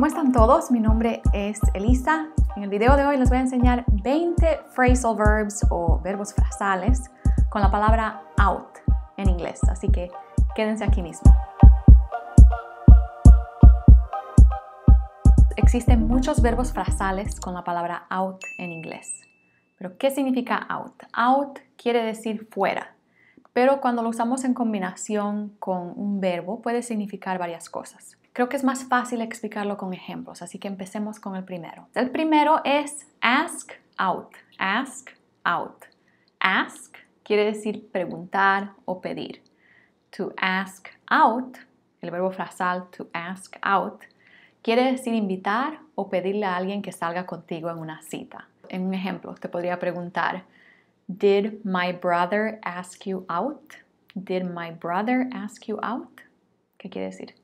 ¿Cómo están todos? Mi nombre es Elisa. En el video de hoy les voy a enseñar 20 phrasal verbs o verbos frasales con la palabra out en inglés, así que quédense aquí mismo. Existen muchos verbos frasales con la palabra out en inglés. Pero ¿qué significa out? Out quiere decir fuera, pero cuando lo usamos en combinación con un verbo puede significar varias cosas. Creo que es más fácil explicarlo con ejemplos, así que empecemos con el primero. El primero es ask out, ask out. Ask quiere decir preguntar o pedir. To ask out, el verbo frasal to ask out, quiere decir invitar o pedirle a alguien que salga contigo en una cita. En un ejemplo, te podría preguntar, Did my brother ask you out? Did my brother ask you out? ¿Qué quiere decir?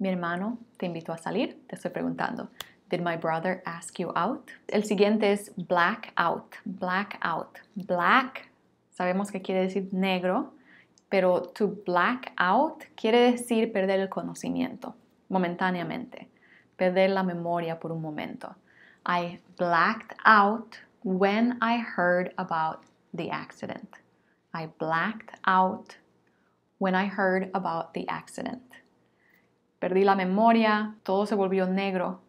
Mi hermano te invitó a salir, te estoy preguntando. Did my brother ask you out? El siguiente es black out, black out. Black, sabemos que quiere decir negro, pero to black out quiere decir perder el conocimiento momentáneamente, perder la memoria por un momento. I blacked out when I heard about the accident. I blacked out when I heard about the accident. Perdí la memoria, todo se volvió negro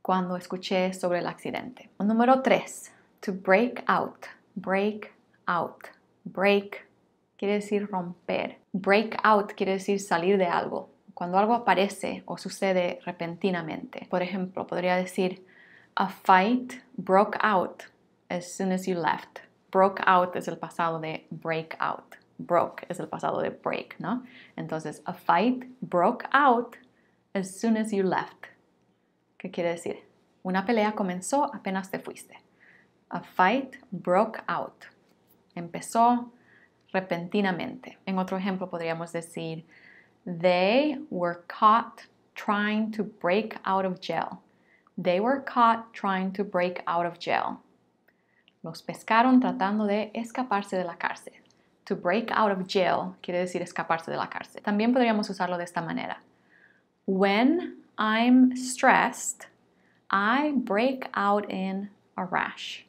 cuando escuché sobre el accidente. Número 3, to break out. Break out. Break quiere decir romper. Break out quiere decir salir de algo. Cuando algo aparece o sucede repentinamente. Por ejemplo, podría decir, a fight broke out as soon as you left. Broke out es el pasado de break out. Broke es el pasado de break, ¿no? Entonces, a fight broke out as soon as you left. ¿Qué quiere decir? Una pelea comenzó apenas te fuiste. A fight broke out. Empezó repentinamente. En otro ejemplo podríamos decir, they were caught trying to break out of jail. They were caught trying to break out of jail. Los pescaron tratando de escaparse de la cárcel. To break out of jail quiere decir escaparse de la cárcel. También podríamos usarlo de esta manera when I'm stressed, I break out in a rash.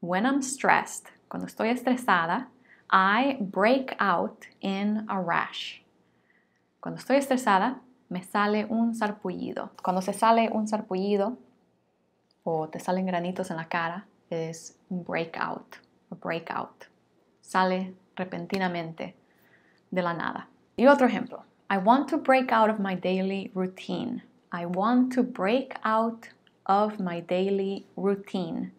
When I'm stressed, cuando estoy estresada, I break out in a rash. Cuando estoy estresada, me sale un sarpullido. Cuando se sale un sarpullido o te salen granitos en la cara, es un breakout, a breakout. Sale repentinamente de la nada. Y otro ejemplo, I want to break out of my daily routine. I want to break out of my daily routine.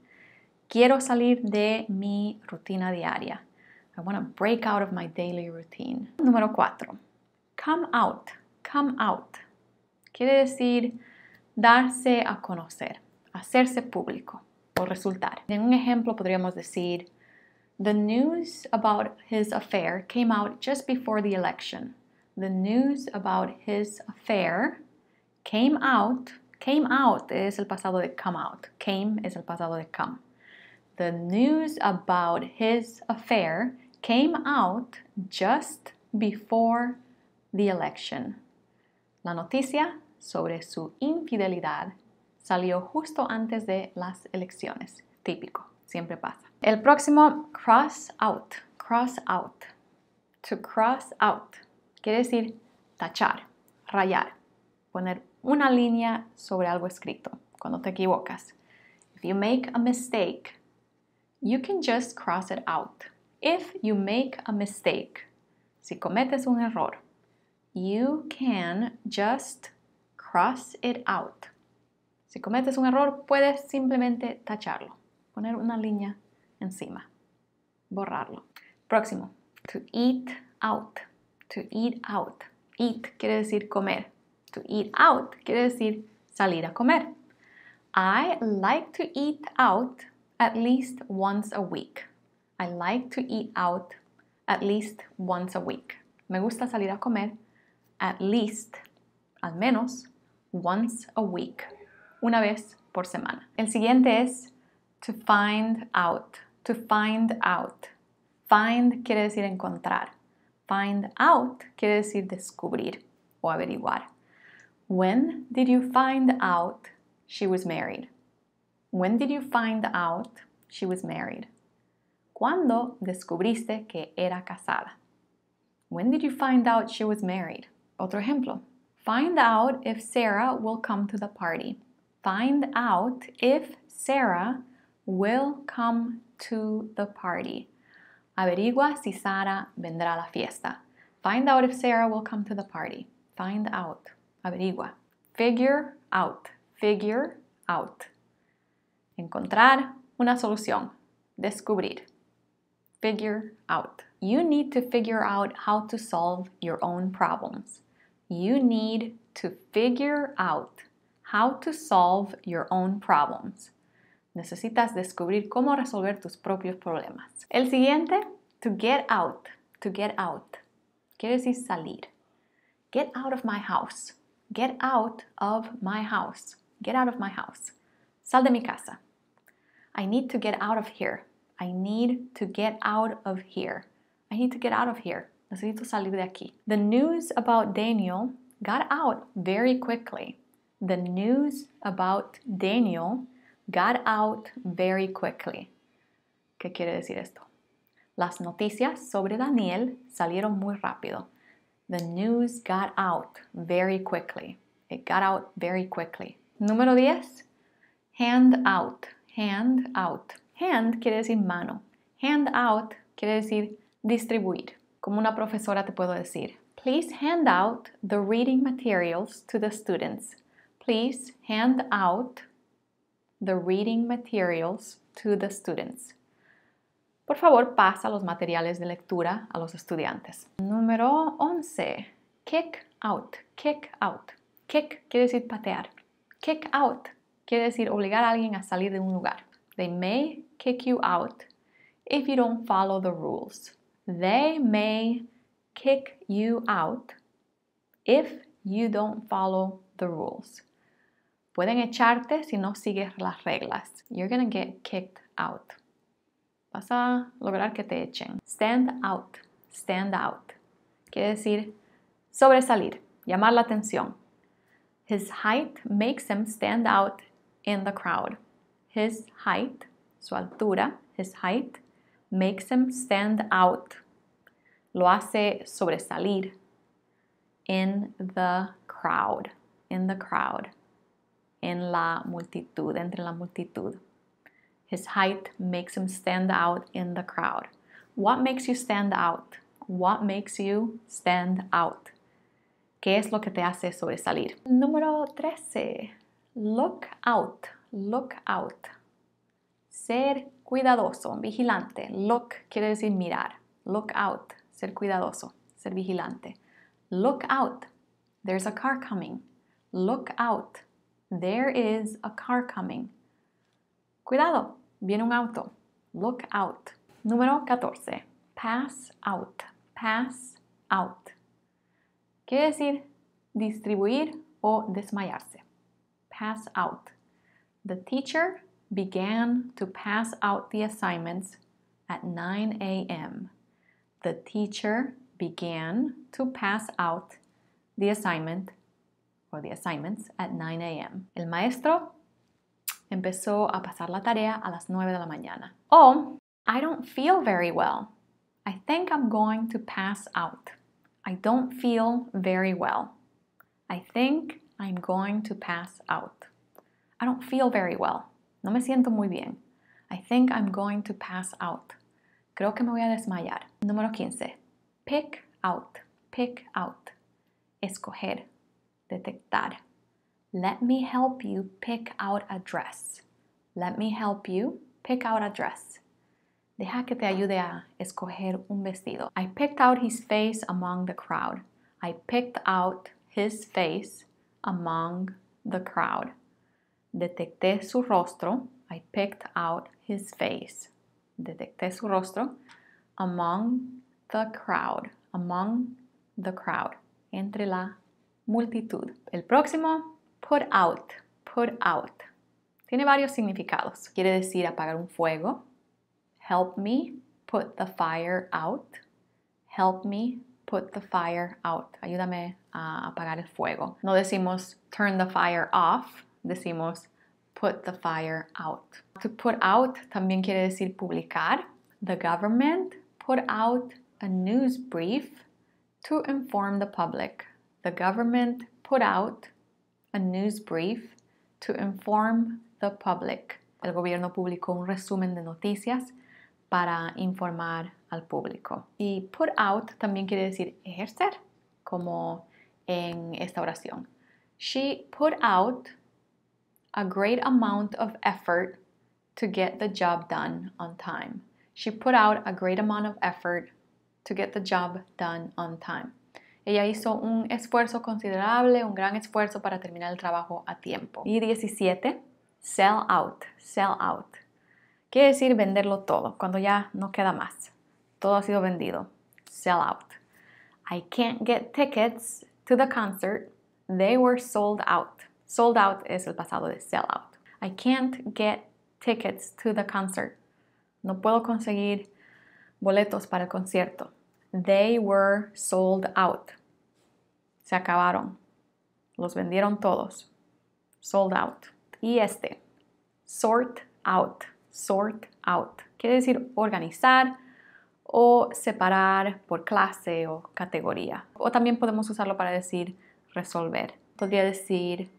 Quiero salir de mi rutina diaria. I want to break out of my daily routine. Número cuatro. Come out. Come out. Quiere decir darse a conocer, hacerse público o resultar. En un ejemplo podríamos decir, the news about his affair came out just before the election the news about his affair came out. Came out es el pasado de come out. Came es el pasado de come. The news about his affair came out just before the election. La noticia sobre su infidelidad salió justo antes de las elecciones. Típico, siempre pasa. El próximo, cross out. Cross out. To cross out. Quiere decir tachar, rayar, poner una línea sobre algo escrito cuando te equivocas. If you make a mistake, you can just cross it out. If you make a mistake, si cometes un error, you can just cross it out. Si cometes un error, puedes simplemente tacharlo, poner una línea encima, borrarlo. Próximo, to eat out to eat out. Eat quiere decir comer. To eat out quiere decir salir a comer. I like to eat out at least once a week. I like to eat out at least once a week. Me gusta salir a comer at least, al menos, once a week. Una vez por semana. El siguiente es to find out. To find out. Find quiere decir encontrar. Find out quiere decir descubrir o averiguar. When did you find out she was married? When did you find out she was married? ¿Cuándo descubriste que era casada? When did you find out she was married? Otro ejemplo. Find out if Sarah will come to the party. Find out if Sarah will come to the party. Averigua si Sara vendrá a la fiesta. Find out if Sarah will come to the party. Find out. Averigua. Figure out. Figure out. Encontrar una solución. Descubrir. Figure out. You need to figure out how to solve your own problems. You need to figure out how to solve your own problems. Necesitas descubrir cómo resolver tus propios problemas. El siguiente, to get out. To get out. Quiere decir salir. Get out of my house. Get out of my house. Get out of my house. Sal de mi casa. I need to get out of here. I need to get out of here. I need to get out of here. Necesito salir de aquí. The news about Daniel got out very quickly. The news about Daniel got out very quickly. ¿Qué quiere decir esto? Las noticias sobre Daniel salieron muy rápido. The news got out very quickly. It got out very quickly. Número 10. Hand out. Hand out. Hand quiere decir mano. Hand out quiere decir distribuir. Como una profesora te puedo decir, please hand out the reading materials to the students. Please hand out the reading materials to the students. Por favor, pasa los materiales de lectura a los estudiantes. Número 11. Kick out, kick out. Kick quiere decir patear. Kick out quiere decir obligar a alguien a salir de un lugar. They may kick you out if you don't follow the rules. They may kick you out if you don't follow the rules. Pueden echarte si no sigues las reglas. You're gonna get kicked out. Vas a lograr que te echen. Stand out. Stand out. Quiere decir sobresalir, llamar la atención. His height makes him stand out in the crowd. His height, su altura, his height, makes him stand out. Lo hace sobresalir in the crowd. In the crowd en la multitud, entre la multitud. His height makes him stand out in the crowd. What makes you stand out? What makes you stand out? ¿Qué es lo que te hace sobresalir? Número 13. Look out. Look out. Ser cuidadoso, vigilante. Look quiere decir mirar. Look out. Ser cuidadoso, ser vigilante. Look out. There's a car coming. Look out. There is a car coming. Cuidado, viene un auto. Look out. Número 14. Pass out. Pass out. Quiere decir distribuir o desmayarse. Pass out. The teacher began to pass out the assignments at 9 a.m. The teacher began to pass out the assignment the assignments, at 9 a.m. El maestro empezó a pasar la tarea a las 9 de la mañana. Oh, I don't feel very well. I think I'm going to pass out. I don't feel very well. I think I'm going to pass out. I don't feel very well. No me siento muy bien. I think I'm going to pass out. Creo que me voy a desmayar. Número 15. Pick out. Pick out. Escoger. detectar. Let me help you pick out a dress. Let me help you pick out a dress. Deja que te ayude a escoger un vestido. I picked out his face among the crowd. I picked out his face among the crowd. Detecté su rostro. I picked out his face. Detecté su rostro among the crowd. Among the crowd. Entre la multitud. El próximo, put out, put out. Tiene varios significados. Quiere decir apagar un fuego. Help me put the fire out. Help me put the fire out. Ayúdame a apagar el fuego. No decimos turn the fire off, decimos put the fire out. To put out también quiere decir publicar. The government put out a news brief to inform the public. the government put out a news brief to inform the public. El gobierno publicó un resumen de noticias para informar al público. Y put out también quiere decir ejercer, como en esta oración. She put out a great amount of effort to get the job done on time. She put out a great amount of effort to get the job done on time. Ella hizo un esfuerzo considerable, un gran esfuerzo para terminar el trabajo a tiempo. Y 17, sell out, sell out. Quiere decir venderlo todo, cuando ya no queda más. Todo ha sido vendido. Sell out. I can't get tickets to the concert. They were sold out. Sold out es el pasado de sell out. I can't get tickets to the concert. No puedo conseguir boletos para el concierto. They were sold out. Se acabaron. Los vendieron todos. Sold out. Y este, sort out. Sort out. Quiere decir organizar o separar por clase o categoría. O también podemos usarlo para decir resolver. Podría decir,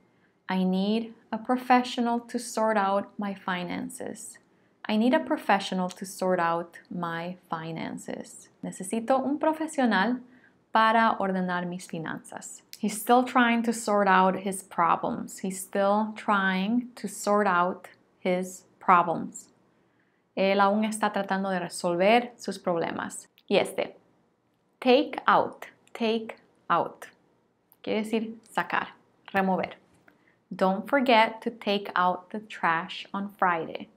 I need a professional to sort out my finances. I need a professional to sort out my finances. Necesito un profesional para ordenar mis finanzas. He's still trying to sort out his problems. He's still trying to sort out his problems. Él aún está tratando de resolver sus problemas. Y este, take out, take out. Quiere decir sacar, remover. Don't forget to take out the trash on Friday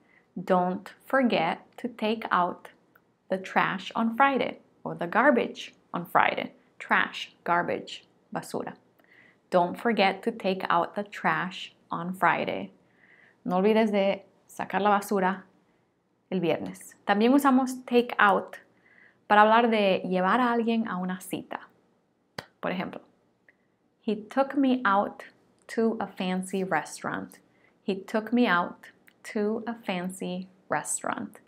don't forget to take out the trash on Friday or the garbage on Friday. Trash, garbage, basura. Don't forget to take out the trash on Friday. No olvides de sacar la basura el viernes. También usamos take out para hablar de llevar a alguien a una cita. Por ejemplo, he took me out to a fancy restaurant. He took me out to a fancy restaurant.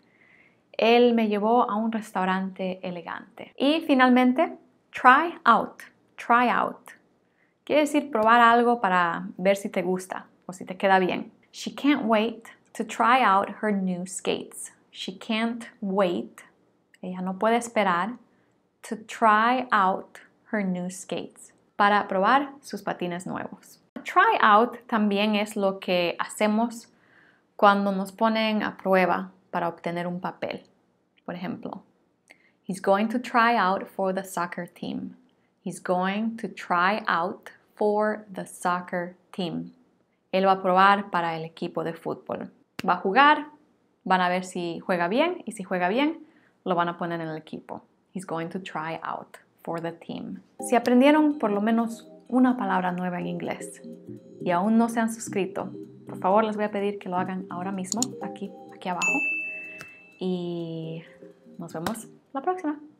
Él me llevó a un restaurante elegante. Y finalmente, try out, try out. Quiere decir probar algo para ver si te gusta o si te queda bien. She can't wait to try out her new skates. She can't wait. Ella no puede esperar to try out her new skates. Para probar sus patines nuevos. Try out también es lo que hacemos cuando nos ponen a prueba para obtener un papel. Por ejemplo, he's going to try out for the soccer team. He's going to try out for the soccer team. Él va a probar para el equipo de fútbol. Va a jugar, van a ver si juega bien y si juega bien, lo van a poner en el equipo. He's going to try out for the team. Si aprendieron por lo menos una palabra nueva en inglés y aún no se han suscrito, por favor les voy a pedir que lo hagan ahora mismo, aquí, aquí abajo. Y nos vemos la próxima.